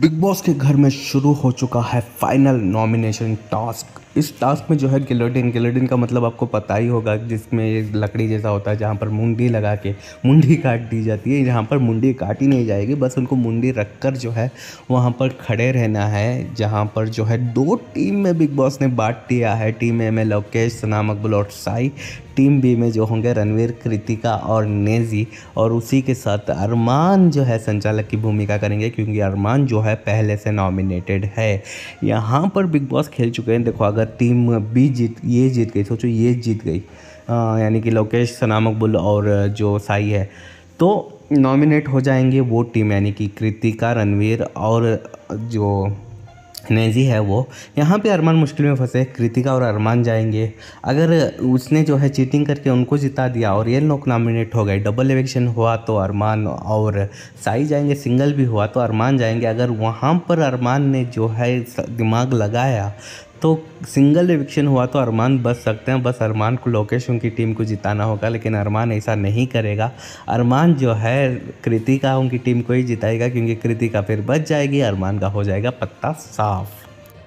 big boss के घर में शुरू हो चुका है फाइनल नॉमिनेशन टास्क इस टास्क में जो है गिलोटिन गिलोटिन का मतलब आपको पता ही होगा जिसमें ये लकड़ी जैसा होता है जहाँ पर मुंडी लगा के मुंडी काट दी जाती है यहाँ पर मुंडी काटी नहीं जाएगी बस उनको मुंडी रख कर जो है वहाँ पर खड़े रहना है जहाँ पर जो है दो टीम में बिग बॉस ने बांट दिया है टीम ए में लोकेश सनाम अकबुल और साई टीम बी में जो होंगे रणवीर कृतिका और नेजी और उसी के साथ अरमान जो है संचालक की भूमिका करेंगे क्योंकि अरमान जो है पहले से नॉमिनेटेड है यहाँ पर बिग बॉस खेल चुके हैं देखो अगर टीम बी जीत ये जीत गई सोचो ये जीत गई यानी कि लोकेश सनाम अकबुल और जो साई है तो नॉमिनेट हो जाएंगे वो टीम यानी कि कृतिका रणवीर और जो नेजी है वो यहाँ पे अरमान मुश्किल में फंसे कृतिका और अरमान जाएंगे अगर उसने जो है चीटिंग करके उनको जिता दिया और ये लोग नॉमिनेट हो गए डबल इलेक्शन हुआ तो अरमान और साई जाएंगे सिंगल भी हुआ तो अरमान जाएंगे अगर वहाँ पर अरमान ने जो है दिमाग लगाया तो सिंगल एविक्शन हुआ तो अरमान बच सकते हैं बस अरमान को लोकेश उनकी टीम को जिताना होगा लेकिन अरमान ऐसा नहीं करेगा अरमान जो है कृतिका उनकी टीम को ही जिताएगा क्योंकि कृतिका फिर बच जाएगी अरमान का हो जाएगा पत्ता साफ़